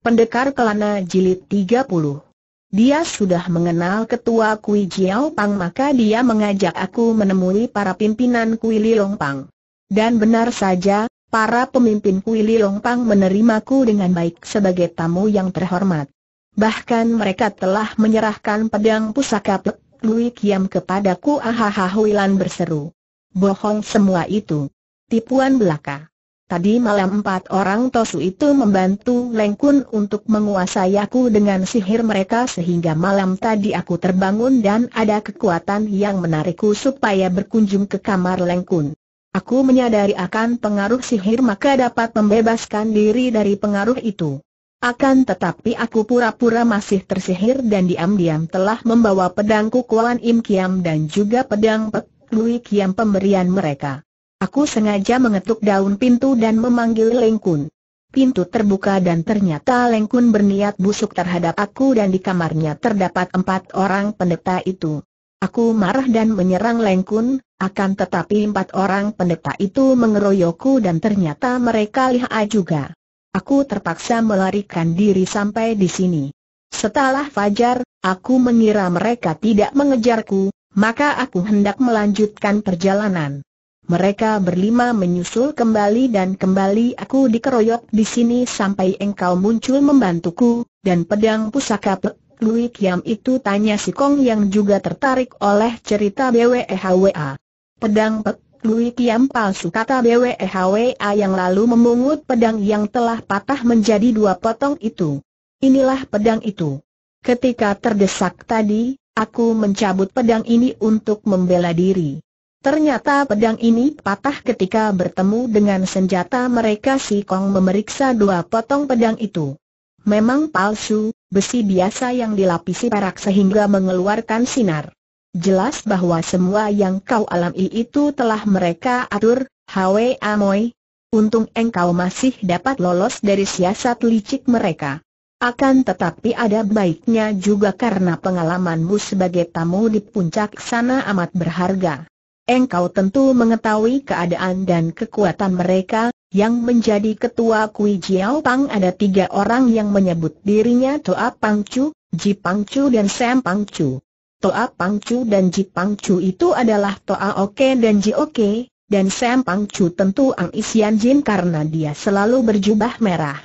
Pendekar Kelana Jilid 30 Dia sudah mengenal ketua Kui Jiao Pang maka dia mengajak aku menemui para pimpinan Kui Lilong Pang. Dan benar saja, para pemimpin Kui Lilong Pang menerimaku dengan baik sebagai tamu yang terhormat. Bahkan mereka telah menyerahkan pedang pusaka Pek Lui Kiam kepadaku ahaha Huilan berseru. Bohong semua itu. Tipuan belaka. Tadi malam empat orang Tosu itu membantu Lengkun untuk menguasai aku dengan sihir mereka sehingga malam tadi aku terbangun dan ada kekuatan yang menarikku supaya berkunjung ke kamar Lengkun. Aku menyadari akan pengaruh sihir maka dapat membebaskan diri dari pengaruh itu. Akan tetapi aku pura-pura masih tersihir dan diam-diam telah membawa pedangku Kuan Im Kiam dan juga pedang Pek Lui Kiam pemberian mereka. Aku sengaja mengetuk daun pintu dan memanggil Lengkun. Pintu terbuka dan ternyata Lengkun berniat busuk terhadap aku dan di kamarnya terdapat empat orang pendeta itu. Aku marah dan menyerang Lengkun, akan tetapi empat orang pendeta itu mengeroyokku dan ternyata mereka liha juga. Aku terpaksa melarikan diri sampai di sini. Setelah fajar, aku mengira mereka tidak mengejarku, maka aku hendak melanjutkan perjalanan mereka berlima menyusul kembali dan kembali aku dikeroyok di sini sampai engkau muncul membantuku, dan pedang pusaka Pek Lui Kiam itu tanya si Kong yang juga tertarik oleh cerita BWEHWA. Pedang Pek Lui Kiam palsu kata BWEHWA yang lalu memungut pedang yang telah patah menjadi dua potong itu. Inilah pedang itu. Ketika terdesak tadi, aku mencabut pedang ini untuk membela diri. Ternyata pedang ini patah ketika bertemu dengan senjata mereka si Kong memeriksa dua potong pedang itu. Memang palsu, besi biasa yang dilapisi perak sehingga mengeluarkan sinar. Jelas bahwa semua yang kau alami itu telah mereka atur, Hwe Amoy. Untung engkau masih dapat lolos dari siasat licik mereka. Akan tetapi ada baiknya juga karena pengalamanmu sebagai tamu di puncak sana amat berharga engkau tentu mengetahui keadaan dan kekuatan mereka, yang menjadi ketua Kui Jiao Pang ada tiga orang yang menyebut dirinya Toa Pang Chu, Ji Pang Chu dan Sam Pang Chu. Toa Pang Chu dan Ji Pang Chu itu adalah Toa Oke dan Ji Oke, dan Sam Pang Chu tentu Ang Isian Jin karena dia selalu berjubah merah.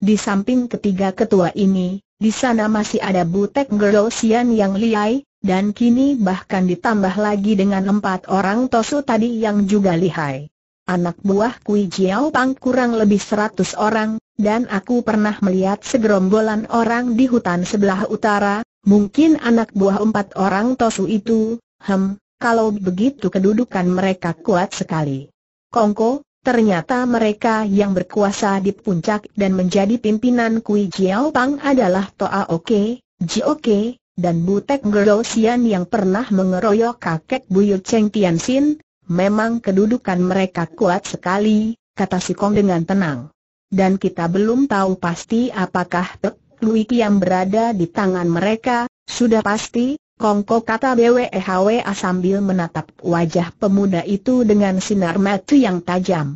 Di samping ketiga ketua ini, di sana masih ada Butek Gerosian yang liai, dan kini bahkan ditambah lagi dengan empat orang tosu tadi yang juga lihai. Anak buah Kui Jiao Pang kurang lebih seratus orang, dan aku pernah melihat segerombolan orang di hutan sebelah utara, mungkin anak buah empat orang tosu itu, hem, kalau begitu kedudukan mereka kuat sekali. Kongko, Ternyata mereka yang berkuasa di puncak dan menjadi pimpinan Kui Jiao Pang adalah Toa Oke, Ji Oke, dan Butek Gerosian yang pernah mengeroyok kakek Buyut Cheng Tianxin, memang kedudukan mereka kuat sekali, kata si Kong dengan tenang. Dan kita belum tahu pasti apakah Tek Lui Kiam berada di tangan mereka, sudah pasti, Kongko kata BWEHWA sambil menatap wajah pemuda itu dengan sinar mata yang tajam.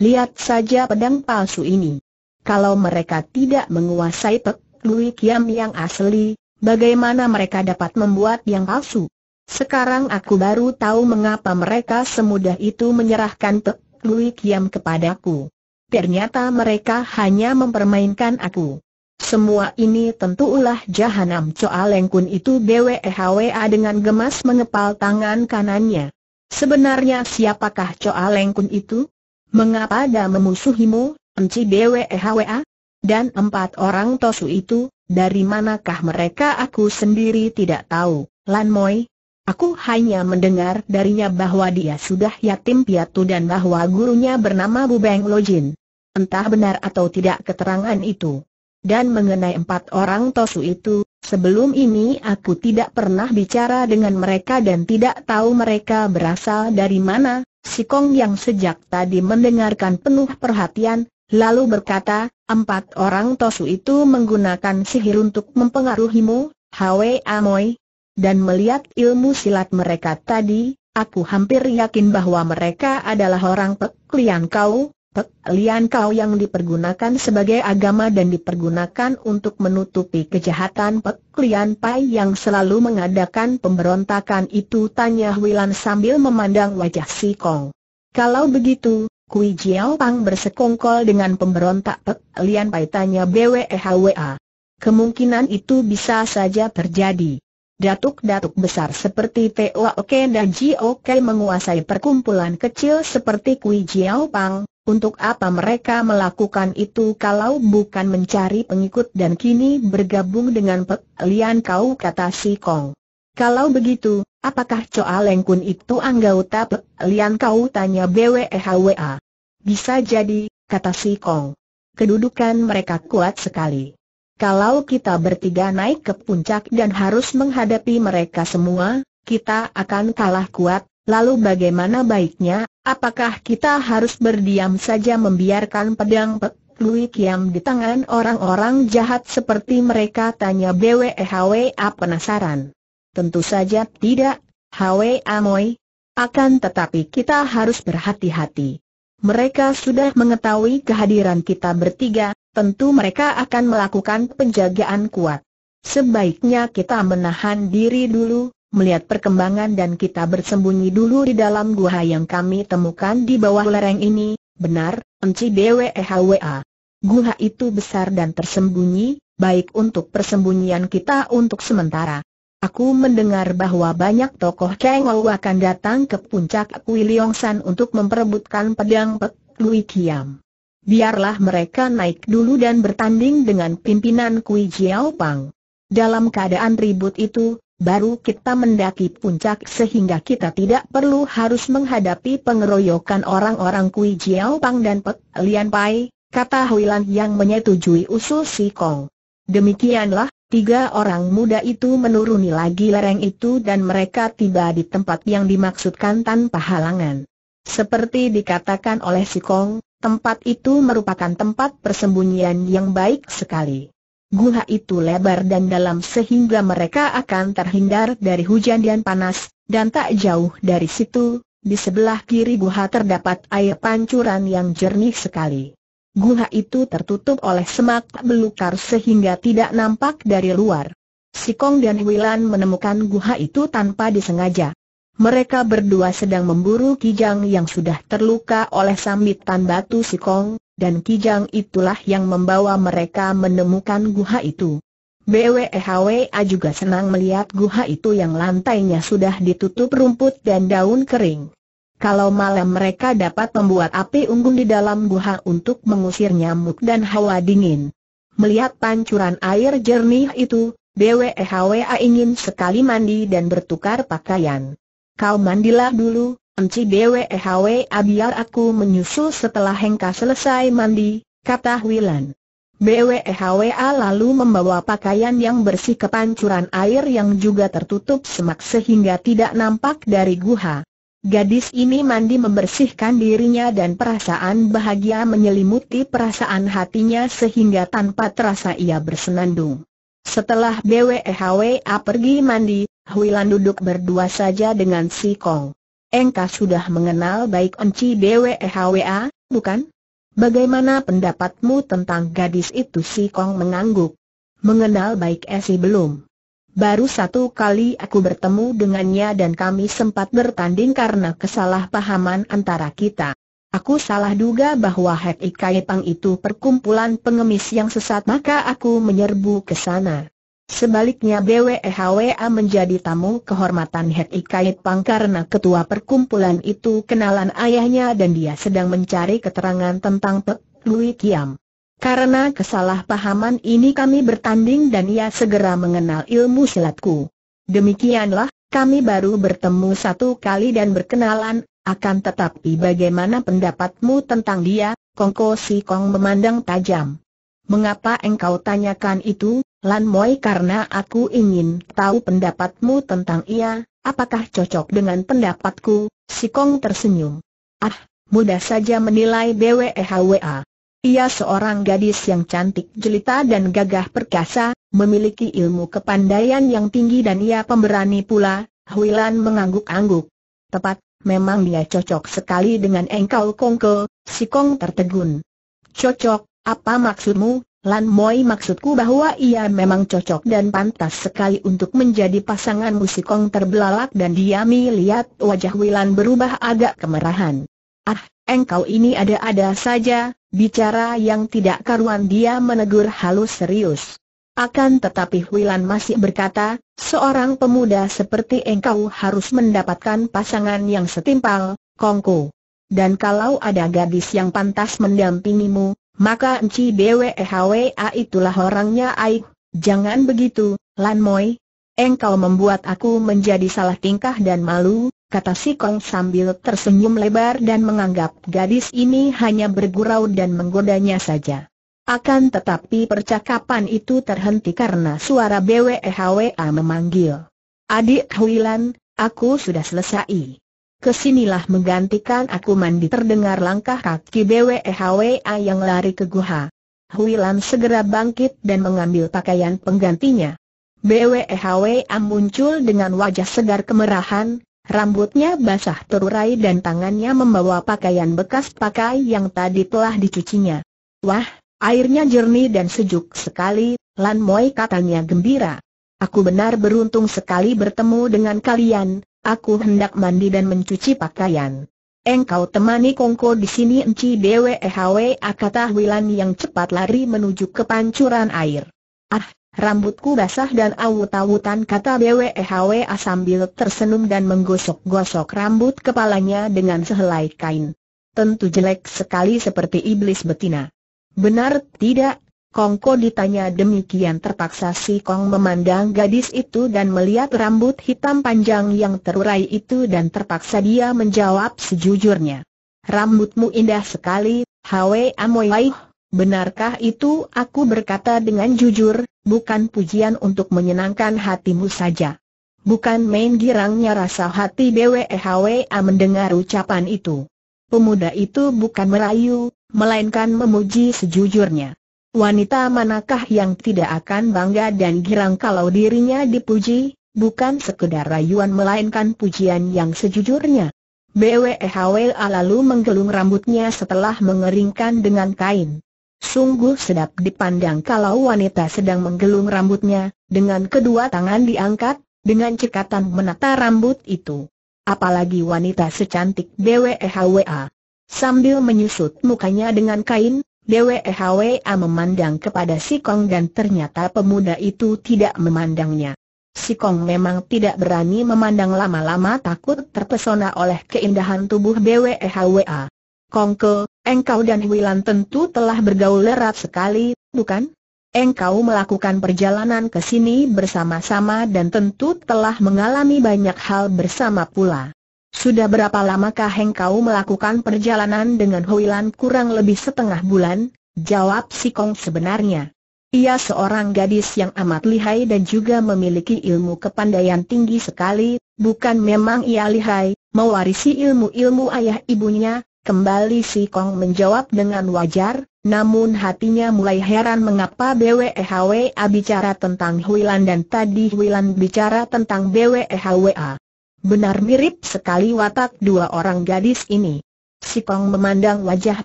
Lihat saja pedang palsu ini. Kalau mereka tidak menguasai Pek Lui Kiam yang asli, Bagaimana mereka dapat membuat yang palsu? Sekarang aku baru tahu mengapa mereka semudah itu menyerahkan Pek Lui Kiam kepadaku. Ternyata mereka hanya mempermainkan aku. Semua ini tentu ulah jahanam Coa Lengkun itu BWEHWA dengan gemas mengepal tangan kanannya. Sebenarnya siapakah Coa Lengkun itu? Mengapa dia memusuhimu, Enci BWEHWA? Dan empat orang tosu itu, dari manakah mereka aku sendiri tidak tahu, Lan Moi. Aku hanya mendengar darinya bahwa dia sudah yatim piatu dan bahwa gurunya bernama Bu Bubeng Lojin. Entah benar atau tidak keterangan itu. Dan mengenai empat orang tosu itu, sebelum ini aku tidak pernah bicara dengan mereka dan tidak tahu mereka berasal dari mana. Si Kong yang sejak tadi mendengarkan penuh perhatian, lalu berkata, empat orang Tosu itu menggunakan sihir untuk mempengaruhimu, Hwe Amoy. Dan melihat ilmu silat mereka tadi, aku hampir yakin bahwa mereka adalah orang peklian kau, peklian kau yang dipergunakan sebagai agama dan dipergunakan untuk menutupi kejahatan peklian Pai yang selalu mengadakan pemberontakan itu tanya Wilan sambil memandang wajah si Kong. Kalau begitu, Kui Jiao Pang bersekongkol dengan pemberontak Pek Lian Pai tanya BWEHWA. Kemungkinan itu bisa saja terjadi. Datuk-datuk besar seperti T.O.K. dan Ji menguasai perkumpulan kecil seperti Kui Jiao Pang, untuk apa mereka melakukan itu kalau bukan mencari pengikut dan kini bergabung dengan Pek Lian Kau kata Si Kong. Kalau begitu, Apakah Choa Leng Kun itu anggota Pek Lian kau tanya BWEHWA? Bisa jadi, kata si Kong. Kedudukan mereka kuat sekali. Kalau kita bertiga naik ke puncak dan harus menghadapi mereka semua, kita akan kalah kuat, lalu bagaimana baiknya, apakah kita harus berdiam saja membiarkan pedang Pe Lui Kiam di tangan orang-orang jahat seperti mereka tanya BWEHWA penasaran. Tentu saja tidak, Hwe Amoy. Akan tetapi kita harus berhati-hati. Mereka sudah mengetahui kehadiran kita bertiga, tentu mereka akan melakukan penjagaan kuat. Sebaiknya kita menahan diri dulu, melihat perkembangan dan kita bersembunyi dulu di dalam gua yang kami temukan di bawah lereng ini, benar, Enci Dewe Hwa. Gua itu besar dan tersembunyi, baik untuk persembunyian kita untuk sementara Aku mendengar bahwa banyak tokoh Chengou akan datang ke puncak Kui Leong untuk memperebutkan pedang Pek Lui Kiam. Biarlah mereka naik dulu dan bertanding dengan pimpinan Kui Jiaopang. Dalam keadaan ribut itu, baru kita mendaki puncak sehingga kita tidak perlu harus menghadapi pengeroyokan orang-orang Kui Jiaopang dan Pek Lian Pai, kata Huilan yang menyetujui usul Si Kong. Demikianlah, Tiga orang muda itu menuruni lagi lereng itu dan mereka tiba di tempat yang dimaksudkan tanpa halangan. Seperti dikatakan oleh si Kong, tempat itu merupakan tempat persembunyian yang baik sekali. Guha itu lebar dan dalam sehingga mereka akan terhindar dari hujan dan panas, dan tak jauh dari situ, di sebelah kiri guha terdapat air pancuran yang jernih sekali. Guha itu tertutup oleh semak belukar sehingga tidak nampak dari luar. Sikong dan Wilan menemukan guha itu tanpa disengaja. Mereka berdua sedang memburu Kijang yang sudah terluka oleh sambitan batu Sikong, dan Kijang itulah yang membawa mereka menemukan guha itu. BWEHWA juga senang melihat guha itu yang lantainya sudah ditutup rumput dan daun kering. Kalau malam mereka dapat membuat api unggun di dalam guha untuk mengusir nyamuk dan hawa dingin. Melihat pancuran air jernih itu, DWHWA e ingin sekali mandi dan bertukar pakaian. Kau mandilah dulu, Enci DWHWA e biar aku menyusul setelah Hengka selesai mandi, kata Wilan. BWHWA e lalu membawa pakaian yang bersih ke pancuran air yang juga tertutup semak sehingga tidak nampak dari guha. Gadis ini mandi membersihkan dirinya dan perasaan bahagia menyelimuti perasaan hatinya sehingga tanpa terasa ia bersenandung. Setelah BWEHWA pergi mandi, Huilan duduk berdua saja dengan si Kong. Engkau sudah mengenal baik Enci BWEHWA, bukan? Bagaimana pendapatmu tentang gadis itu si Kong mengangguk? Mengenal baik Esi belum? Baru satu kali aku bertemu dengannya dan kami sempat bertanding karena kesalahpahaman antara kita. Aku salah duga bahwa Hek Ikai Pang itu perkumpulan pengemis yang sesat maka aku menyerbu ke sana. Sebaliknya BWEHWA menjadi tamu kehormatan Hek Ikai Pang karena ketua perkumpulan itu kenalan ayahnya dan dia sedang mencari keterangan tentang Pek Lui Kiam. Karena kesalahpahaman ini kami bertanding dan ia segera mengenal ilmu silatku. Demikianlah, kami baru bertemu satu kali dan berkenalan, akan tetapi bagaimana pendapatmu tentang dia, Kongko Si Kong memandang tajam. Mengapa engkau tanyakan itu, Lan Moi karena aku ingin tahu pendapatmu tentang ia, apakah cocok dengan pendapatku, Si Kong tersenyum. Ah, mudah saja menilai BWEHWA. Ia seorang gadis yang cantik jelita dan gagah perkasa, memiliki ilmu kepandaian yang tinggi dan ia pemberani pula, Huilan mengangguk-angguk. Tepat, memang dia cocok sekali dengan engkau Kongko, si Kong tertegun. Cocok, apa maksudmu? Lan Moi maksudku bahwa ia memang cocok dan pantas sekali untuk menjadi pasangan musikong terbelalak dan diami lihat wajah Wilan berubah agak kemerahan. Ah, engkau ini ada-ada saja, bicara yang tidak karuan dia menegur halus serius. Akan tetapi Huilan masih berkata, seorang pemuda seperti engkau harus mendapatkan pasangan yang setimpal, kongku. Dan kalau ada gadis yang pantas mendampingimu, maka Enci BWEHWA itulah orangnya Aik. Jangan begitu, Lan Moi. Engkau membuat aku menjadi salah tingkah dan malu, kata si Kong sambil tersenyum lebar dan menganggap gadis ini hanya bergurau dan menggodanya saja. Akan tetapi percakapan itu terhenti karena suara BWEHWA memanggil. Adik Huilan, aku sudah selesai. Kesinilah menggantikan aku mandi terdengar langkah kaki BWEHWA yang lari ke guha. Huilan segera bangkit dan mengambil pakaian penggantinya. BWEHWA muncul dengan wajah segar kemerahan, rambutnya basah terurai dan tangannya membawa pakaian bekas pakai yang tadi telah dicucinya. Wah, airnya jernih dan sejuk sekali, Lan Moi katanya gembira. Aku benar beruntung sekali bertemu dengan kalian, aku hendak mandi dan mencuci pakaian. Engkau temani Kongko di sini Enci Dewe kata Wilan yang cepat lari menuju ke pancuran air. Ah, Rambutku basah dan awut-awutan kata BWEHW e sambil tersenyum dan menggosok-gosok rambut kepalanya dengan sehelai kain. Tentu jelek sekali seperti iblis betina. Benar tidak? Kongko ditanya demikian terpaksa si Kong memandang gadis itu dan melihat rambut hitam panjang yang terurai itu dan terpaksa dia menjawab sejujurnya. Rambutmu indah sekali, Hwe Amoyaih, benarkah itu aku berkata dengan jujur, bukan pujian untuk menyenangkan hatimu saja. Bukan main girangnya rasa hati BWEHWA mendengar ucapan itu. Pemuda itu bukan merayu, melainkan memuji sejujurnya. Wanita manakah yang tidak akan bangga dan girang kalau dirinya dipuji, bukan sekedar rayuan melainkan pujian yang sejujurnya. BWEHWA lalu menggelung rambutnya setelah mengeringkan dengan kain. Sungguh sedap dipandang kalau wanita sedang menggelung rambutnya, dengan kedua tangan diangkat, dengan cekatan menata rambut itu. Apalagi wanita secantik DWEHWA. Sambil menyusut mukanya dengan kain, DWEHWA memandang kepada si Kong dan ternyata pemuda itu tidak memandangnya. Si Kong memang tidak berani memandang lama-lama takut terpesona oleh keindahan tubuh DWEHWA. Kongkel, engkau dan Wilan tentu telah bergaul erat sekali, bukan? Engkau melakukan perjalanan ke sini bersama-sama dan tentu telah mengalami banyak hal bersama pula. Sudah berapa lamakah engkau melakukan perjalanan dengan Huilan kurang lebih setengah bulan? Jawab si Kong sebenarnya. Ia seorang gadis yang amat lihai dan juga memiliki ilmu kepandaian tinggi sekali, bukan memang ia lihai, mewarisi ilmu-ilmu ayah ibunya, Kembali si Kong menjawab dengan wajar, namun hatinya mulai heran mengapa BWEHWA bicara tentang Huilan dan tadi Huilan bicara tentang BWEHWA. Benar mirip sekali watak dua orang gadis ini. Si Kong memandang wajah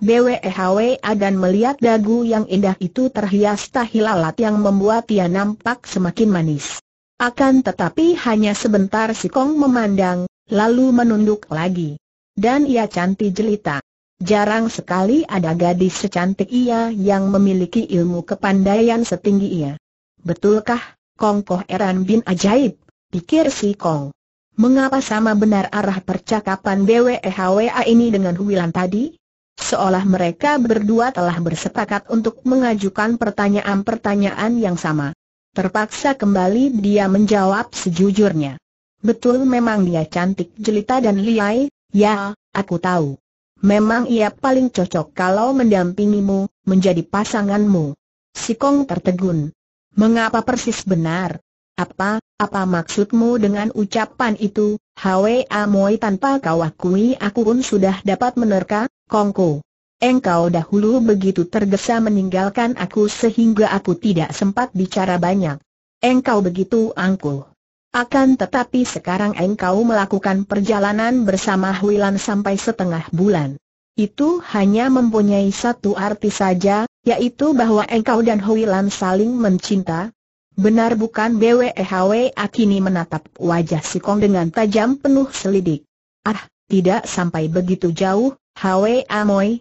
BWEHWA dan melihat dagu yang indah itu terhias tahilalat yang membuat ia nampak semakin manis. Akan tetapi hanya sebentar si Kong memandang, lalu menunduk lagi. Dan ia cantik jelita. Jarang sekali ada gadis secantik ia yang memiliki ilmu kepandaian setinggi ia. Betulkah, Kongkoh Eran bin Ajaib? Pikir si Kong. Mengapa sama benar arah percakapan BWEHWA ini dengan Huilan tadi? Seolah mereka berdua telah bersepakat untuk mengajukan pertanyaan-pertanyaan yang sama. Terpaksa kembali dia menjawab sejujurnya. Betul memang dia cantik jelita dan liai, Ya, aku tahu. Memang ia paling cocok kalau mendampingimu, menjadi pasanganmu. Si Kong tertegun. Mengapa persis benar? Apa, apa maksudmu dengan ucapan itu, Hwa Amoy tanpa kau akui aku pun sudah dapat menerka, Kongko. Engkau dahulu begitu tergesa meninggalkan aku sehingga aku tidak sempat bicara banyak. Engkau begitu angkuh. Akan tetapi sekarang engkau melakukan perjalanan bersama Huilan sampai setengah bulan. Itu hanya mempunyai satu arti saja, yaitu bahwa engkau dan Huilan saling mencinta. Benar bukan BWEHW e Akini menatap wajah Sikong dengan tajam penuh selidik. Ah, tidak sampai begitu jauh, Hwe Amoy,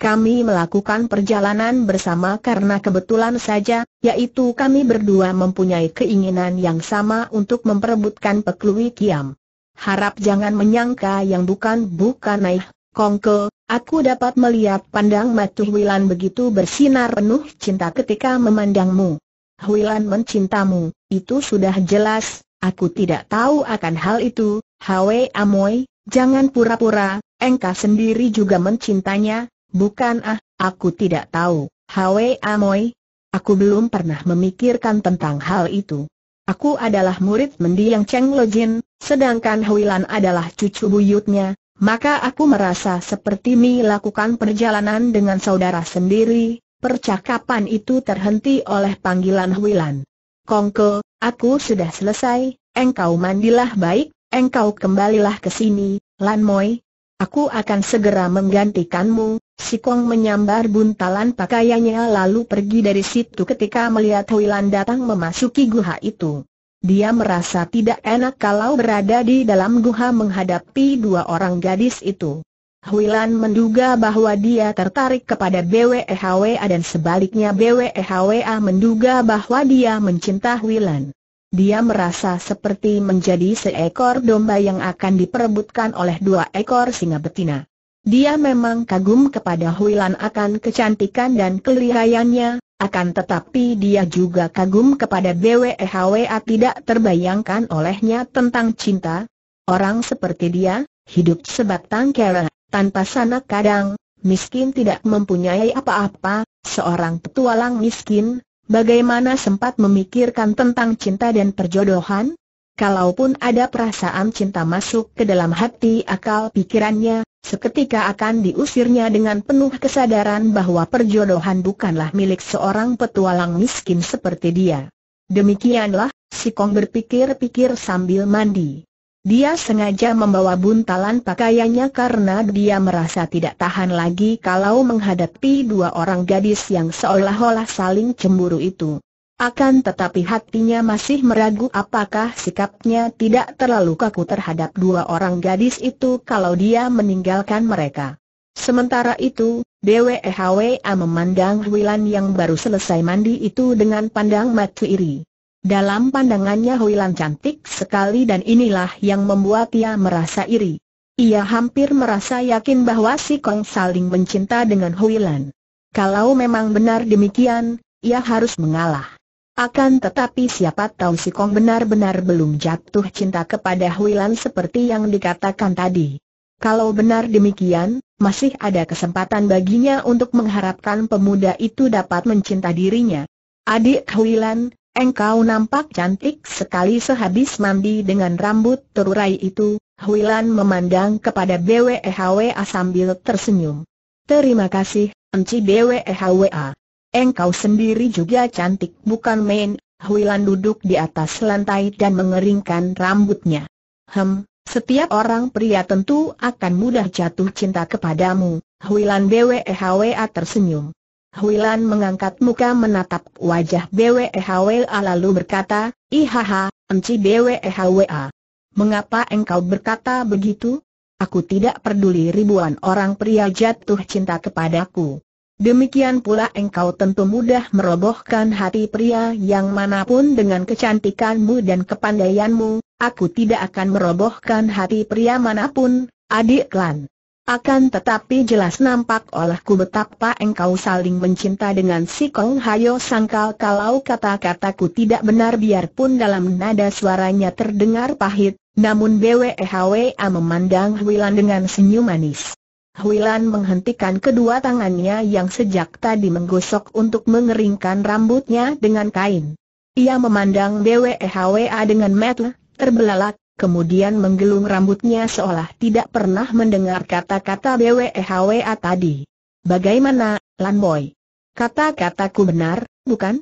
kami melakukan perjalanan bersama karena kebetulan saja, yaitu kami berdua mempunyai keinginan yang sama untuk memperebutkan peklui Kiam. Harap jangan menyangka yang bukan-bukan naik, eh, Kongke, aku dapat melihat pandang mata Huilan begitu bersinar penuh cinta ketika memandangmu. Huilan mencintamu, itu sudah jelas, aku tidak tahu akan hal itu, Hwe Amoy, jangan pura-pura, engkau sendiri juga mencintanya, Bukan ah, aku tidak tahu, Hwe Amoy. Aku belum pernah memikirkan tentang hal itu. Aku adalah murid mendiang Cheng Lojin, sedangkan Huilan adalah cucu buyutnya, maka aku merasa seperti Mi perjalanan dengan saudara sendiri, percakapan itu terhenti oleh panggilan Huilan. Kongko, aku sudah selesai, engkau mandilah baik, engkau kembalilah ke sini, Lan Moy. Aku akan segera menggantikanmu, Sikong menyambar buntalan pakaiannya lalu pergi dari situ ketika melihat Huilan datang memasuki guha itu. Dia merasa tidak enak kalau berada di dalam guha menghadapi dua orang gadis itu. Huilan menduga bahwa dia tertarik kepada BWEHWA dan sebaliknya BWEHWA menduga bahwa dia mencinta Huilan. Dia merasa seperti menjadi seekor domba yang akan diperebutkan oleh dua ekor singa betina. Dia memang kagum kepada Huilan akan kecantikan dan kelihayannya, akan tetapi dia juga kagum kepada BWHWA e tidak terbayangkan olehnya tentang cinta. Orang seperti dia, hidup sebatang kera, tanpa sanak kadang, miskin tidak mempunyai apa-apa, seorang petualang miskin, bagaimana sempat memikirkan tentang cinta dan perjodohan? Kalaupun ada perasaan cinta masuk ke dalam hati akal pikirannya, Seketika akan diusirnya dengan penuh kesadaran bahwa perjodohan bukanlah milik seorang petualang miskin seperti dia. Demikianlah, si Kong berpikir-pikir sambil mandi. Dia sengaja membawa buntalan pakaiannya karena dia merasa tidak tahan lagi kalau menghadapi dua orang gadis yang seolah-olah saling cemburu itu. Akan tetapi hatinya masih meragu apakah sikapnya tidak terlalu kaku terhadap dua orang gadis itu kalau dia meninggalkan mereka. Sementara itu, DWEHWA memandang Huilan yang baru selesai mandi itu dengan pandang mata iri. Dalam pandangannya Huilan cantik sekali dan inilah yang membuat ia merasa iri. Ia hampir merasa yakin bahwa si Kong saling mencinta dengan Huilan. Kalau memang benar demikian, ia harus mengalah. Akan tetapi siapa tahu si Kong benar-benar belum jatuh cinta kepada Hui Lan seperti yang dikatakan tadi. Kalau benar demikian, masih ada kesempatan baginya untuk mengharapkan pemuda itu dapat mencinta dirinya. Adik Hui Lan, engkau nampak cantik sekali sehabis mandi dengan rambut terurai itu, Hui Lan memandang kepada BWEHWA sambil tersenyum. Terima kasih, Enci BWEHWA. Engkau sendiri juga cantik bukan main, Huilan duduk di atas lantai dan mengeringkan rambutnya. Hem, setiap orang pria tentu akan mudah jatuh cinta kepadamu, Huilan BWEHWA tersenyum. Huilan mengangkat muka menatap wajah BWEHWA lalu berkata, Ihaha, enci BWEHWA. Mengapa engkau berkata begitu? Aku tidak peduli ribuan orang pria jatuh cinta kepadaku. Demikian pula engkau tentu mudah merobohkan hati pria yang manapun dengan kecantikanmu dan kepandaianmu, aku tidak akan merobohkan hati pria manapun, adik klan. Akan tetapi jelas nampak olehku betapa engkau saling mencinta dengan si Kong Hayo sangkal kalau kata-kataku tidak benar biarpun dalam nada suaranya terdengar pahit, namun BWEHWA memandang Wilan dengan senyum manis. Huilan menghentikan kedua tangannya yang sejak tadi menggosok untuk mengeringkan rambutnya dengan kain. Ia memandang BWHWA dengan metel, terbelalak, kemudian menggelung rambutnya seolah tidak pernah mendengar kata-kata BWHWA tadi. Bagaimana, Lanboy? Kata-kataku benar, bukan?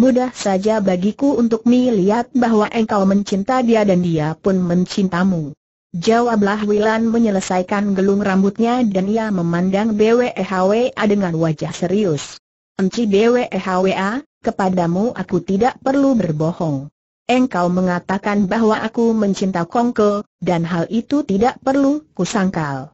Mudah saja bagiku untuk melihat bahwa engkau mencinta dia dan dia pun mencintamu. Jawablah Wilan menyelesaikan gelung rambutnya dan ia memandang BWEHWA dengan wajah serius. Enci BWEHWA, kepadamu aku tidak perlu berbohong. Engkau mengatakan bahwa aku mencinta Kongko, dan hal itu tidak perlu kusangkal.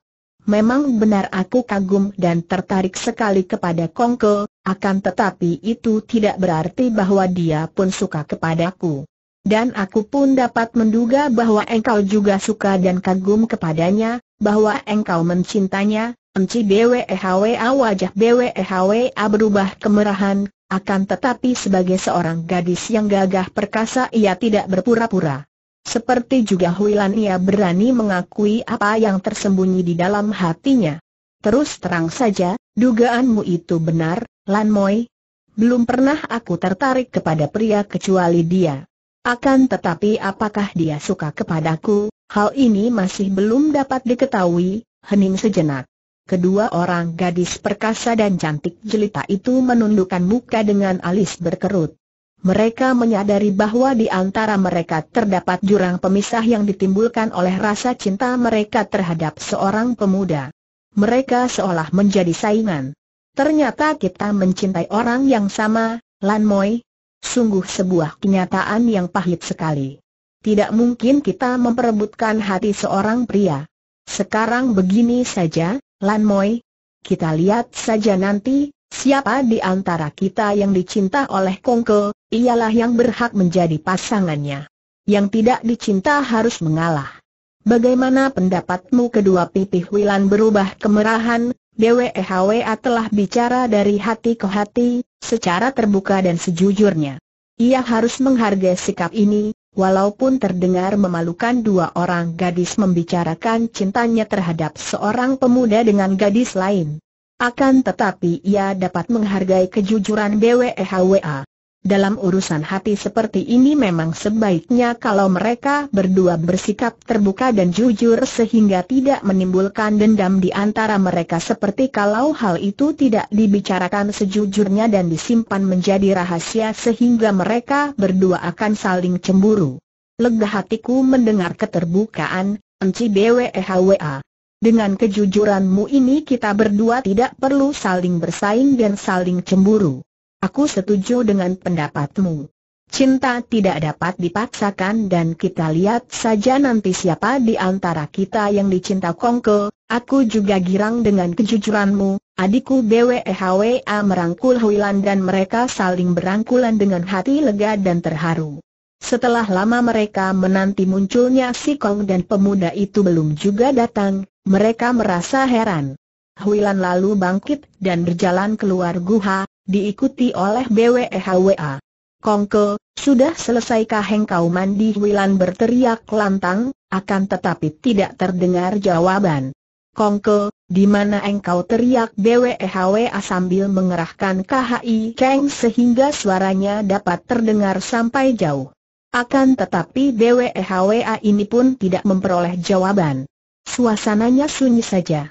Memang benar aku kagum dan tertarik sekali kepada Kongko, akan tetapi itu tidak berarti bahwa dia pun suka kepadaku dan aku pun dapat menduga bahwa engkau juga suka dan kagum kepadanya, bahwa engkau mencintanya, Enci BWEHWA wajah BWEHWA berubah kemerahan, akan tetapi sebagai seorang gadis yang gagah perkasa ia tidak berpura-pura. Seperti juga Huilan ia berani mengakui apa yang tersembunyi di dalam hatinya. Terus terang saja, dugaanmu itu benar, Lan Moi. Belum pernah aku tertarik kepada pria kecuali dia. Akan tetapi apakah dia suka kepadaku, hal ini masih belum dapat diketahui, hening sejenak. Kedua orang gadis perkasa dan cantik jelita itu menundukkan muka dengan alis berkerut. Mereka menyadari bahwa di antara mereka terdapat jurang pemisah yang ditimbulkan oleh rasa cinta mereka terhadap seorang pemuda. Mereka seolah menjadi saingan. Ternyata kita mencintai orang yang sama, Lan Moi, Sungguh sebuah kenyataan yang pahit sekali. Tidak mungkin kita memperebutkan hati seorang pria. Sekarang begini saja, Lan Moi. Kita lihat saja nanti, siapa di antara kita yang dicinta oleh Kongko, ialah yang berhak menjadi pasangannya. Yang tidak dicinta harus mengalah. Bagaimana pendapatmu kedua pipih Wilan berubah kemerahan, BWEHWA telah bicara dari hati ke hati, secara terbuka dan sejujurnya. Ia harus menghargai sikap ini, walaupun terdengar memalukan dua orang gadis membicarakan cintanya terhadap seorang pemuda dengan gadis lain. Akan tetapi ia dapat menghargai kejujuran BWEHWA. Dalam urusan hati seperti ini memang sebaiknya kalau mereka berdua bersikap terbuka dan jujur sehingga tidak menimbulkan dendam di antara mereka seperti kalau hal itu tidak dibicarakan sejujurnya dan disimpan menjadi rahasia sehingga mereka berdua akan saling cemburu. Lega hatiku mendengar keterbukaan, enci BWEHWA. Dengan kejujuranmu ini kita berdua tidak perlu saling bersaing dan saling cemburu. Aku setuju dengan pendapatmu. Cinta tidak dapat dipaksakan dan kita lihat saja nanti siapa di antara kita yang dicinta Kongko. Aku juga girang dengan kejujuranmu, adikku BWEHWA merangkul Huilan dan mereka saling berangkulan dengan hati lega dan terharu. Setelah lama mereka menanti munculnya si Kong dan pemuda itu belum juga datang, mereka merasa heran. Huilan lalu bangkit dan berjalan keluar guha, diikuti oleh BWEHWA. Kongkel, sudah selesaikah engkau mandi Wilan berteriak lantang, akan tetapi tidak terdengar jawaban. Kongkel, di mana engkau teriak BWEHWA sambil mengerahkan KHI Keng sehingga suaranya dapat terdengar sampai jauh. Akan tetapi BWEHWA ini pun tidak memperoleh jawaban. Suasananya sunyi saja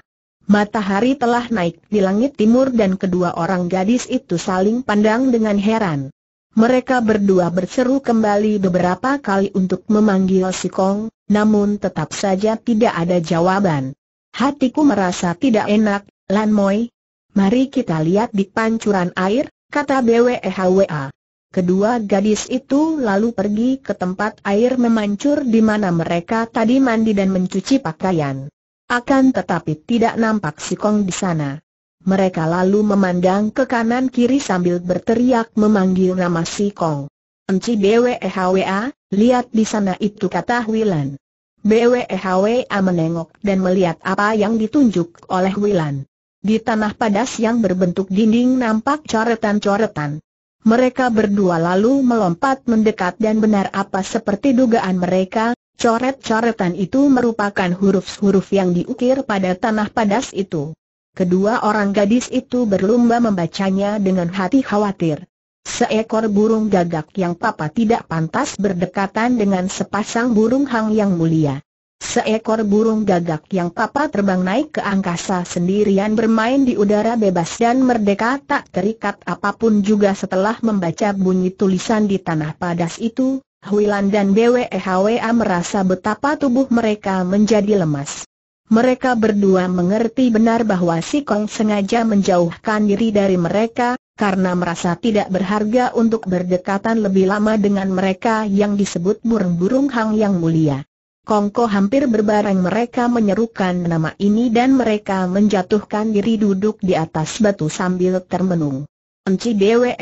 matahari telah naik di langit timur dan kedua orang gadis itu saling pandang dengan heran. Mereka berdua berseru kembali beberapa kali untuk memanggil si Kong, namun tetap saja tidak ada jawaban. Hatiku merasa tidak enak, Lan Moi. Mari kita lihat di pancuran air, kata BWEHWA. Kedua gadis itu lalu pergi ke tempat air memancur di mana mereka tadi mandi dan mencuci pakaian. Akan tetapi tidak nampak si Kong di sana. Mereka lalu memandang ke kanan kiri sambil berteriak memanggil nama si Kong. Enci BWEHWA, lihat di sana itu kata Wilan. BWEHWA menengok dan melihat apa yang ditunjuk oleh Wilan. Di tanah padas yang berbentuk dinding nampak coretan-coretan. Mereka berdua lalu melompat mendekat dan benar apa seperti dugaan mereka, Coret-coretan itu merupakan huruf-huruf yang diukir pada tanah padas itu. Kedua orang gadis itu berlumba membacanya dengan hati khawatir. Seekor burung gagak yang papa tidak pantas berdekatan dengan sepasang burung hang yang mulia. Seekor burung gagak yang papa terbang naik ke angkasa sendirian bermain di udara bebas dan merdeka tak terikat apapun juga setelah membaca bunyi tulisan di tanah padas itu, Huilan dan BWEHWA merasa betapa tubuh mereka menjadi lemas. Mereka berdua mengerti benar bahwa si Kong sengaja menjauhkan diri dari mereka, karena merasa tidak berharga untuk berdekatan lebih lama dengan mereka yang disebut burung-burung hang yang mulia. Kongko hampir berbareng mereka menyerukan nama ini dan mereka menjatuhkan diri duduk di atas batu sambil termenung. Enci Bwehwa,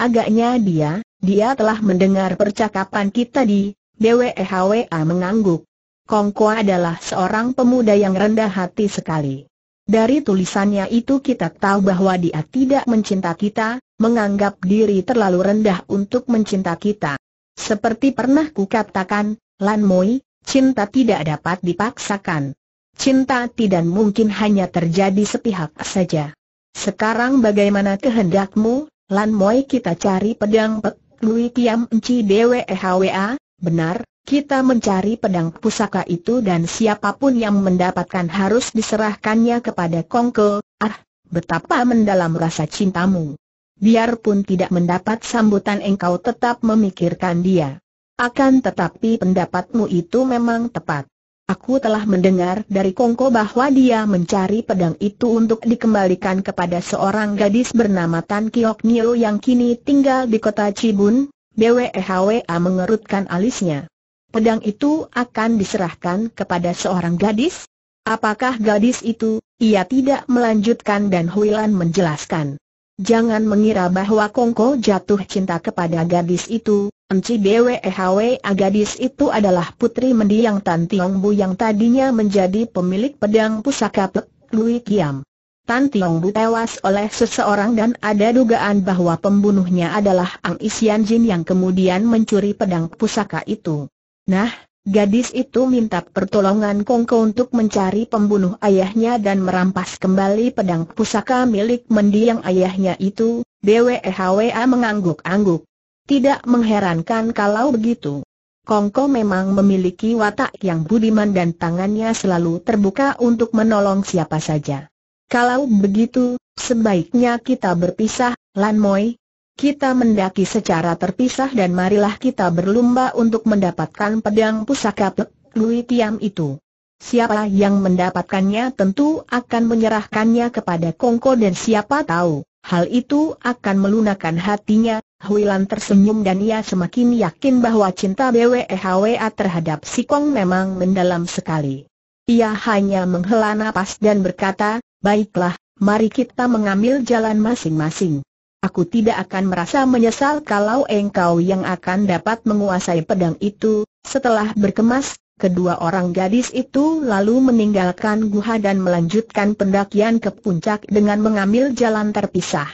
agaknya dia, dia telah mendengar percakapan kita di Bwehwa mengangguk. Kongko adalah seorang pemuda yang rendah hati sekali. Dari tulisannya itu kita tahu bahwa dia tidak mencinta kita, menganggap diri terlalu rendah untuk mencinta kita. Seperti pernah kukatakan, Lan Moi, cinta tidak dapat dipaksakan. Cinta tidak mungkin hanya terjadi sepihak saja. Sekarang bagaimana kehendakmu, Lan Moi kita cari pedang Pek Lui Kiam Enci Hwa? benar, kita mencari pedang pusaka itu dan siapapun yang mendapatkan harus diserahkannya kepada Kongke, ah, betapa mendalam rasa cintamu. Biarpun tidak mendapat sambutan engkau tetap memikirkan dia. Akan tetapi pendapatmu itu memang tepat. Aku telah mendengar dari Kongko bahwa dia mencari pedang itu untuk dikembalikan kepada seorang gadis bernama Tan Kiok Nio yang kini tinggal di kota Cibun. BWEHWA mengerutkan alisnya. Pedang itu akan diserahkan kepada seorang gadis? Apakah gadis itu? Ia tidak melanjutkan dan Huilan menjelaskan. Jangan mengira bahwa Kongko jatuh cinta kepada gadis itu, Enci BWEHW Agadis itu adalah putri mendiang Tan Tiong Bu yang tadinya menjadi pemilik pedang pusaka Pek Lui Kiam. Tan Tiong Bu tewas oleh seseorang dan ada dugaan bahwa pembunuhnya adalah Ang Isian Jin yang kemudian mencuri pedang pusaka itu. Nah, gadis itu minta pertolongan Kongko untuk mencari pembunuh ayahnya dan merampas kembali pedang pusaka milik mendiang ayahnya itu, BWEHWA mengangguk-angguk. Tidak mengherankan kalau begitu. Kongko memang memiliki watak yang budiman dan tangannya selalu terbuka untuk menolong siapa saja. Kalau begitu, sebaiknya kita berpisah, Lan Moi. Kita mendaki secara terpisah dan marilah kita berlumba untuk mendapatkan pedang pusaka Pek Lui Tiam itu. Siapa yang mendapatkannya tentu akan menyerahkannya kepada Kongko dan siapa tahu, hal itu akan melunakkan hatinya, Huilan tersenyum dan ia semakin yakin bahwa cinta BWEHWA terhadap si Kong memang mendalam sekali. Ia hanya menghela nafas dan berkata, baiklah, mari kita mengambil jalan masing-masing. Aku tidak akan merasa menyesal kalau engkau yang akan dapat menguasai pedang itu. Setelah berkemas, kedua orang gadis itu lalu meninggalkan guha dan melanjutkan pendakian ke puncak dengan mengambil jalan terpisah.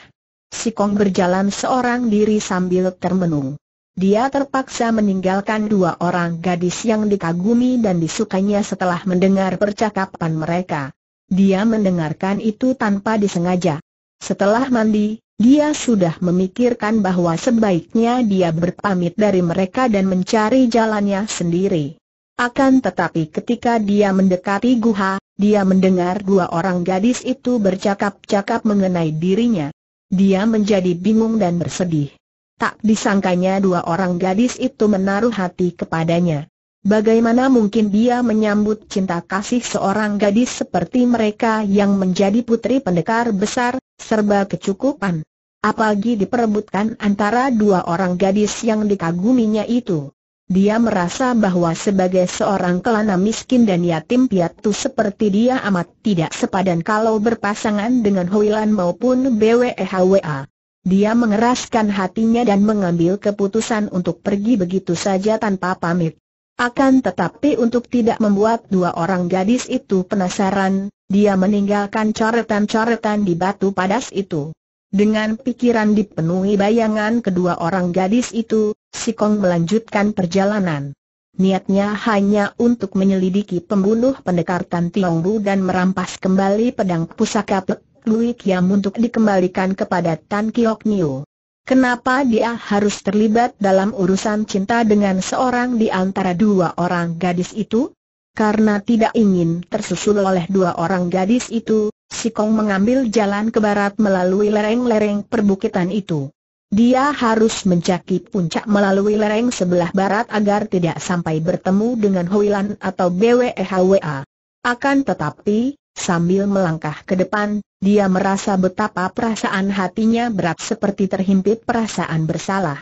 Si Kong berjalan seorang diri sambil termenung. Dia terpaksa meninggalkan dua orang gadis yang dikagumi dan disukainya setelah mendengar percakapan mereka. Dia mendengarkan itu tanpa disengaja. Setelah mandi, dia sudah memikirkan bahwa sebaiknya dia berpamit dari mereka dan mencari jalannya sendiri. Akan tetapi ketika dia mendekati guha, dia mendengar dua orang gadis itu bercakap-cakap mengenai dirinya. Dia menjadi bingung dan bersedih. Tak disangkanya dua orang gadis itu menaruh hati kepadanya. Bagaimana mungkin dia menyambut cinta kasih seorang gadis seperti mereka yang menjadi putri pendekar besar, serba kecukupan. Apalagi diperebutkan antara dua orang gadis yang dikaguminya itu. Dia merasa bahwa sebagai seorang kelana miskin dan yatim piatu seperti dia amat tidak sepadan kalau berpasangan dengan Hoilan maupun BWEHWA. Dia mengeraskan hatinya dan mengambil keputusan untuk pergi begitu saja tanpa pamit. Akan tetapi untuk tidak membuat dua orang gadis itu penasaran, dia meninggalkan coretan-coretan di batu padas itu. Dengan pikiran dipenuhi bayangan kedua orang gadis itu, Sikong melanjutkan perjalanan. Niatnya hanya untuk menyelidiki pembunuh pendekar Tan Tiong Bu dan merampas kembali pedang pusaka Pek Lui Kiam untuk dikembalikan kepada Tan Kiok Niu. Kenapa dia harus terlibat dalam urusan cinta dengan seorang di antara dua orang gadis itu? Karena tidak ingin tersusul oleh dua orang gadis itu, Sikong mengambil jalan ke barat melalui lereng-lereng perbukitan itu. Dia harus mencaki puncak melalui lereng sebelah barat agar tidak sampai bertemu dengan Huilan atau BWEHWA. Akan tetapi, sambil melangkah ke depan, dia merasa betapa perasaan hatinya berat seperti terhimpit perasaan bersalah.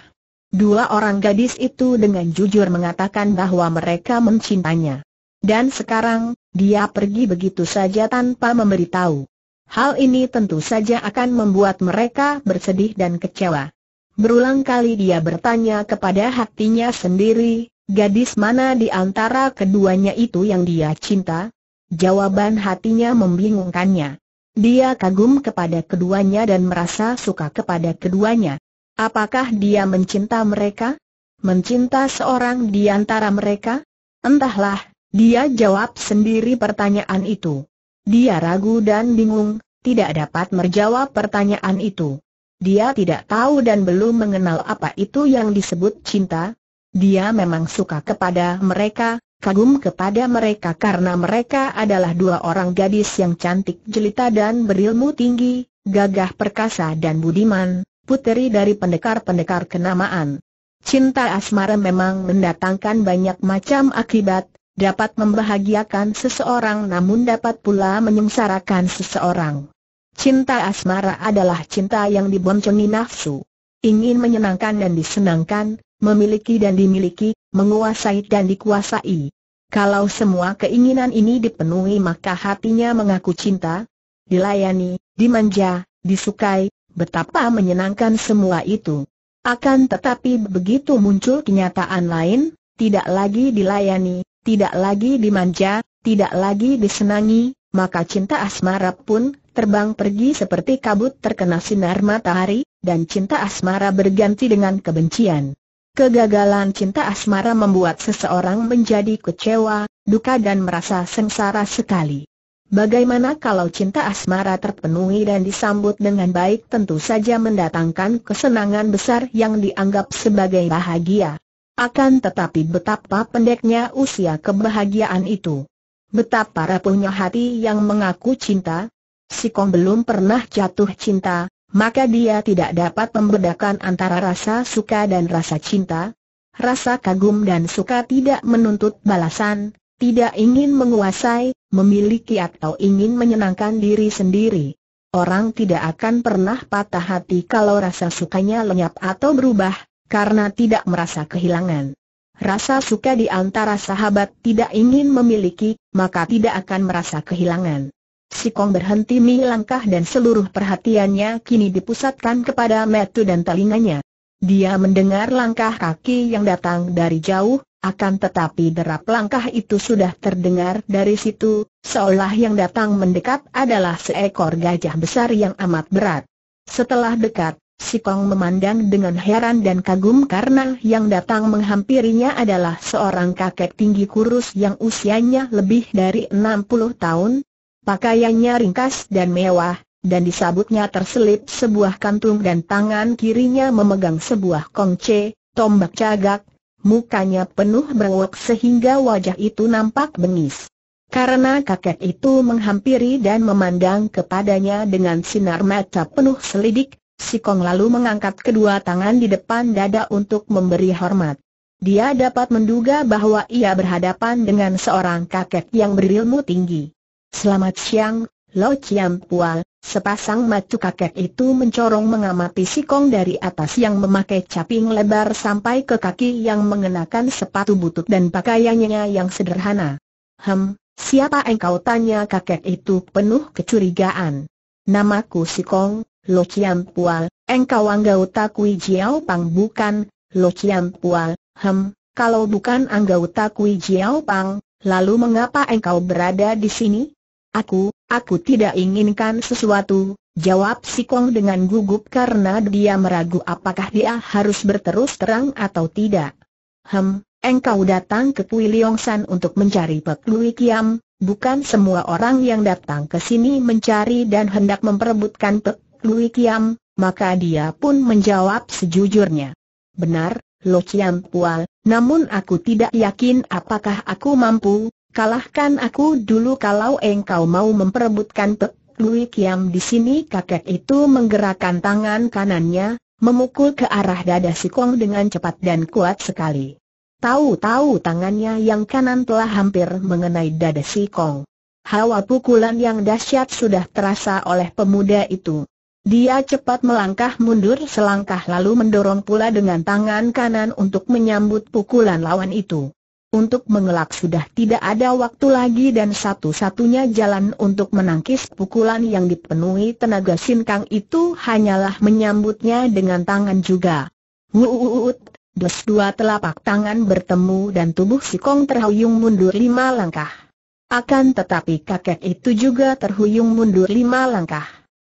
Dua orang gadis itu dengan jujur mengatakan bahwa mereka mencintanya. Dan sekarang, dia pergi begitu saja tanpa memberitahu. Hal ini tentu saja akan membuat mereka bersedih dan kecewa. Berulang kali dia bertanya kepada hatinya sendiri, gadis mana di antara keduanya itu yang dia cinta? Jawaban hatinya membingungkannya. Dia kagum kepada keduanya dan merasa suka kepada keduanya. Apakah dia mencinta mereka? Mencinta seorang di antara mereka? Entahlah, dia jawab sendiri pertanyaan itu. Dia ragu dan bingung, tidak dapat menjawab pertanyaan itu. Dia tidak tahu dan belum mengenal apa itu yang disebut cinta. Dia memang suka kepada mereka, kagum kepada mereka karena mereka adalah dua orang gadis yang cantik jelita dan berilmu tinggi, gagah perkasa dan budiman, puteri dari pendekar-pendekar kenamaan. Cinta asmara memang mendatangkan banyak macam akibat, dapat membahagiakan seseorang namun dapat pula menyengsarakan seseorang. Cinta asmara adalah cinta yang diboncengi nafsu. Ingin menyenangkan dan disenangkan, memiliki dan dimiliki, menguasai dan dikuasai. Kalau semua keinginan ini dipenuhi maka hatinya mengaku cinta, dilayani, dimanja, disukai, betapa menyenangkan semua itu. Akan tetapi begitu muncul kenyataan lain, tidak lagi dilayani, tidak lagi dimanja, tidak lagi disenangi, maka cinta asmara pun terbang pergi seperti kabut terkena sinar matahari, dan cinta asmara berganti dengan kebencian. Kegagalan cinta asmara membuat seseorang menjadi kecewa, duka dan merasa sengsara sekali. Bagaimana kalau cinta asmara terpenuhi dan disambut dengan baik tentu saja mendatangkan kesenangan besar yang dianggap sebagai bahagia. Akan tetapi betapa pendeknya usia kebahagiaan itu. Betapa rapuhnya hati yang mengaku cinta. Si Kong belum pernah jatuh cinta, maka dia tidak dapat membedakan antara rasa suka dan rasa cinta. Rasa kagum dan suka tidak menuntut balasan, tidak ingin menguasai, memiliki atau ingin menyenangkan diri sendiri. Orang tidak akan pernah patah hati kalau rasa sukanya lenyap atau berubah, karena tidak merasa kehilangan rasa suka di antara sahabat tidak ingin memiliki, maka tidak akan merasa kehilangan. Sikong berhenti mi dan seluruh perhatiannya kini dipusatkan kepada metu dan telinganya. Dia mendengar langkah kaki yang datang dari jauh, akan tetapi derap langkah itu sudah terdengar dari situ, seolah yang datang mendekat adalah seekor gajah besar yang amat berat. Setelah dekat, Si Kong memandang dengan heran dan kagum karena yang datang menghampirinya adalah seorang kakek tinggi kurus yang usianya lebih dari 60 tahun. Pakaiannya ringkas dan mewah, dan di terselip sebuah kantung dan tangan kirinya memegang sebuah kongce, tombak cagak. Mukanya penuh berwok sehingga wajah itu nampak bengis. Karena kakek itu menghampiri dan memandang kepadanya dengan sinar mata penuh selidik, Si Kong lalu mengangkat kedua tangan di depan dada untuk memberi hormat. Dia dapat menduga bahwa ia berhadapan dengan seorang kakek yang berilmu tinggi. Selamat siang, Lo Chiam Pual, sepasang mata kakek itu mencorong mengamati Si Kong dari atas yang memakai caping lebar sampai ke kaki yang mengenakan sepatu butut dan pakaiannya yang sederhana. Hem, siapa engkau tanya kakek itu penuh kecurigaan. Namaku Si Kong. Lo Chiam Pual, engkau anggau takui Jiao Pang bukan, Lo Chiam Pual, hem, kalau bukan anggau takui Jiao Pang, lalu mengapa engkau berada di sini? Aku, aku tidak inginkan sesuatu, jawab si Kong dengan gugup karena dia meragu apakah dia harus berterus terang atau tidak. Hem, engkau datang ke Kui Liong San untuk mencari Pek Lui Kiam, bukan semua orang yang datang ke sini mencari dan hendak memperebutkan Pek Lui Kiam, maka dia pun menjawab sejujurnya. Benar, Lo Chiam Pual, namun aku tidak yakin apakah aku mampu, kalahkan aku dulu kalau engkau mau memperebutkan Pek Lui Kiam di sini kakek itu menggerakkan tangan kanannya, memukul ke arah dada si Kong dengan cepat dan kuat sekali. Tahu-tahu tangannya yang kanan telah hampir mengenai dada si Kong. Hawa pukulan yang dahsyat sudah terasa oleh pemuda itu. Dia cepat melangkah mundur selangkah lalu mendorong pula dengan tangan kanan untuk menyambut pukulan lawan itu. Untuk mengelak sudah tidak ada waktu lagi dan satu-satunya jalan untuk menangkis pukulan yang dipenuhi tenaga Kang itu hanyalah menyambutnya dengan tangan juga. Wuuut, dos dua telapak tangan bertemu dan tubuh si Kong terhuyung mundur lima langkah. Akan tetapi kakek itu juga terhuyung mundur lima langkah.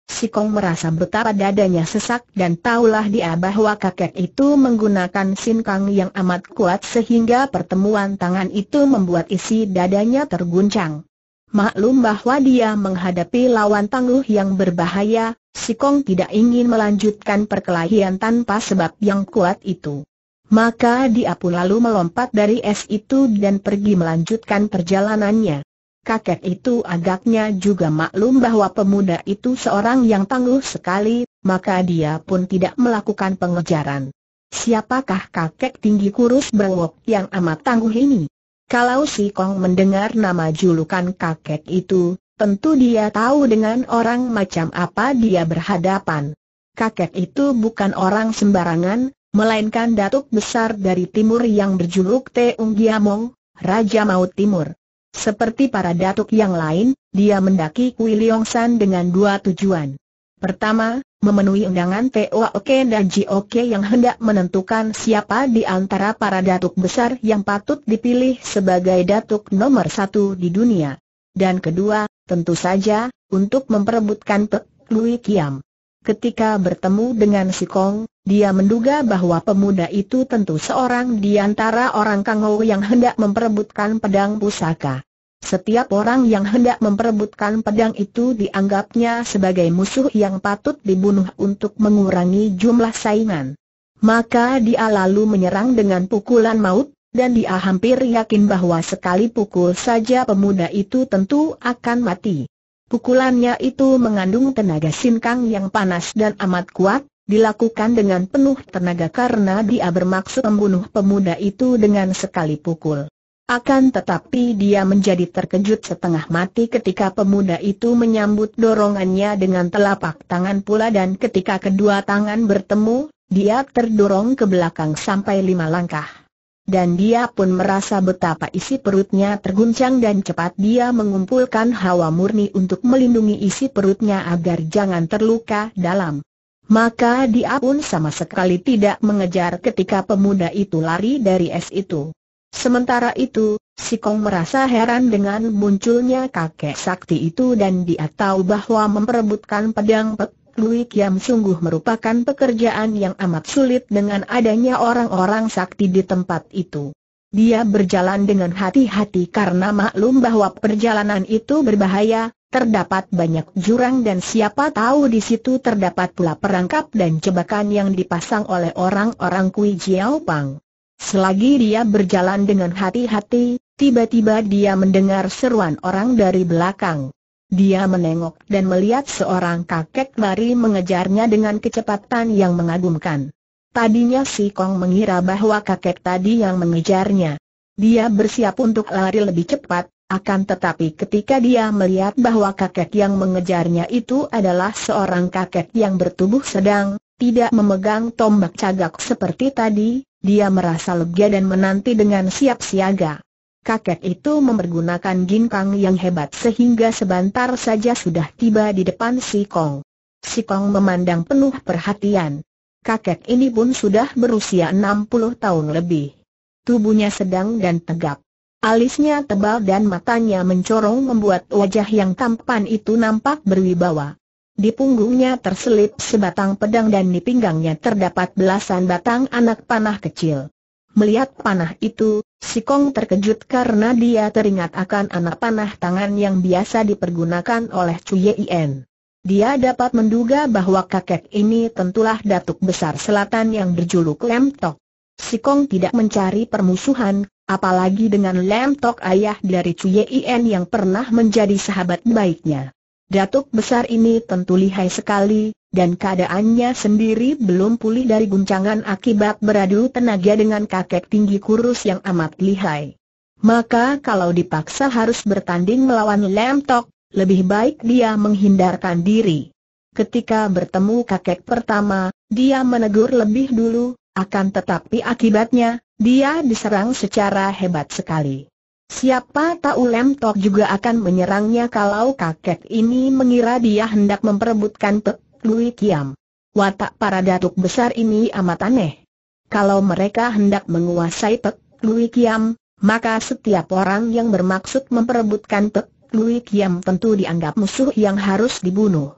Si Kong merasa betapa dadanya sesak dan tahulah dia bahwa kakek itu menggunakan sinkang yang amat kuat sehingga pertemuan tangan itu membuat isi dadanya terguncang. Maklum bahwa dia menghadapi lawan tangguh yang berbahaya, si Kong tidak ingin melanjutkan perkelahian tanpa sebab yang kuat itu. Maka dia pun lalu melompat dari es itu dan pergi melanjutkan perjalanannya kakek itu agaknya juga maklum bahwa pemuda itu seorang yang tangguh sekali, maka dia pun tidak melakukan pengejaran. Siapakah kakek tinggi kurus berwok yang amat tangguh ini? Kalau si Kong mendengar nama julukan kakek itu, tentu dia tahu dengan orang macam apa dia berhadapan. Kakek itu bukan orang sembarangan, melainkan datuk besar dari timur yang berjuluk Teung Giamong, Raja Maut Timur. Seperti para datuk yang lain, dia mendaki Kui Liong San dengan dua tujuan. Pertama, memenuhi undangan T.O.O.K. dan J.O.K yang hendak menentukan siapa di antara para datuk besar yang patut dipilih sebagai datuk nomor satu di dunia. Dan kedua, tentu saja, untuk memperebutkan Pek Lui Kiam. Ketika bertemu dengan si Kong, dia menduga bahwa pemuda itu tentu seorang di antara orang Kangou yang hendak memperebutkan pedang pusaka. Setiap orang yang hendak memperebutkan pedang itu dianggapnya sebagai musuh yang patut dibunuh untuk mengurangi jumlah saingan. Maka dia lalu menyerang dengan pukulan maut, dan dia hampir yakin bahwa sekali pukul saja pemuda itu tentu akan mati. Pukulannya itu mengandung tenaga sinkang yang panas dan amat kuat, dilakukan dengan penuh tenaga karena dia bermaksud membunuh pemuda itu dengan sekali pukul. Akan tetapi dia menjadi terkejut setengah mati ketika pemuda itu menyambut dorongannya dengan telapak tangan pula dan ketika kedua tangan bertemu, dia terdorong ke belakang sampai lima langkah. Dan dia pun merasa betapa isi perutnya terguncang dan cepat dia mengumpulkan hawa murni untuk melindungi isi perutnya agar jangan terluka dalam. Maka dia pun sama sekali tidak mengejar ketika pemuda itu lari dari es itu. Sementara itu, si Kong merasa heran dengan munculnya kakek sakti itu dan dia tahu bahwa memperebutkan pedang Pek Lui Kiam sungguh merupakan pekerjaan yang amat sulit dengan adanya orang-orang sakti di tempat itu. Dia berjalan dengan hati-hati karena maklum bahwa perjalanan itu berbahaya, Terdapat banyak jurang dan siapa tahu di situ terdapat pula perangkap dan jebakan yang dipasang oleh orang-orang Kui Jiao Pang. Selagi dia berjalan dengan hati-hati, tiba-tiba dia mendengar seruan orang dari belakang. Dia menengok dan melihat seorang kakek lari mengejarnya dengan kecepatan yang mengagumkan. Tadinya si Kong mengira bahwa kakek tadi yang mengejarnya. Dia bersiap untuk lari lebih cepat, akan tetapi ketika dia melihat bahwa kakek yang mengejarnya itu adalah seorang kakek yang bertubuh sedang, tidak memegang tombak cagak seperti tadi, dia merasa lega dan menanti dengan siap siaga. Kakek itu mempergunakan ginkang yang hebat sehingga sebentar saja sudah tiba di depan si Kong. Si Kong memandang penuh perhatian. Kakek ini pun sudah berusia 60 tahun lebih. Tubuhnya sedang dan tegap. Alisnya tebal dan matanya mencorong membuat wajah yang tampan itu nampak berwibawa. Di punggungnya terselip sebatang pedang dan di pinggangnya terdapat belasan batang anak panah kecil. Melihat panah itu, si Kong terkejut karena dia teringat akan anak panah tangan yang biasa dipergunakan oleh Chu Yien. Dia dapat menduga bahwa kakek ini tentulah datuk besar selatan yang berjuluk Tok. Si Kong tidak mencari permusuhan, apalagi dengan Lam Tok ayah dari Chu Yien yang pernah menjadi sahabat baiknya. Datuk besar ini tentu lihai sekali, dan keadaannya sendiri belum pulih dari guncangan akibat beradu tenaga dengan kakek tinggi kurus yang amat lihai. Maka kalau dipaksa harus bertanding melawan Lam Tok, lebih baik dia menghindarkan diri. Ketika bertemu kakek pertama, dia menegur lebih dulu, akan tetapi akibatnya, dia diserang secara hebat sekali. Siapa tahu Lem Tok juga akan menyerangnya kalau kakek ini mengira dia hendak memperebutkan Pek Lui Kiam. Watak para datuk besar ini amat aneh. Kalau mereka hendak menguasai Pek Lui Kiam, maka setiap orang yang bermaksud memperebutkan Pek Lui Kiam tentu dianggap musuh yang harus dibunuh.